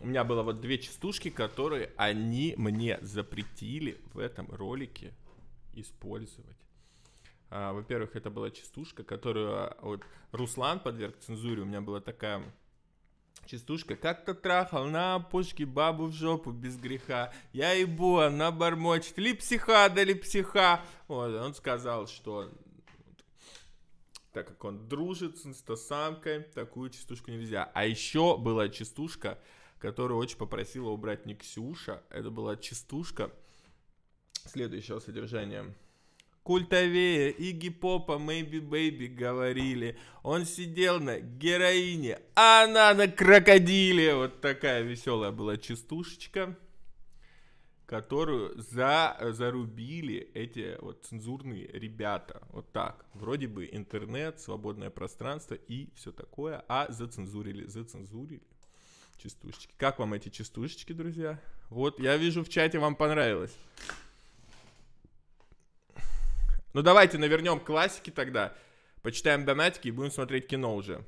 у меня было вот две частушки, которые они мне запретили в этом ролике использовать. А, во-первых, это была частушка, которую а, вот Руслан подверг цензуре. У меня была такая Частушка как-то трахал на пушке бабу в жопу без греха. Я ебу, она бормочет. Ли психа, да ли психа. Вот, он сказал, что так как он дружит с инстасамкой, такую частушку нельзя. А еще была частушка, которую очень попросила убрать не Ксюша, это была частушка следующего содержания. Культовее и гипопа Maybe Baby говорили. Он сидел на героине, а она на крокодиле. Вот такая веселая была частушечка, которую за, зарубили эти вот цензурные ребята. Вот так. Вроде бы интернет, свободное пространство и все такое, а зацензурили, зацензурили. Частушечки. Как вам эти частушечки, друзья? Вот, я вижу в чате, вам понравилось. Ну давайте навернем классики тогда. Почитаем донатики и будем смотреть кино уже.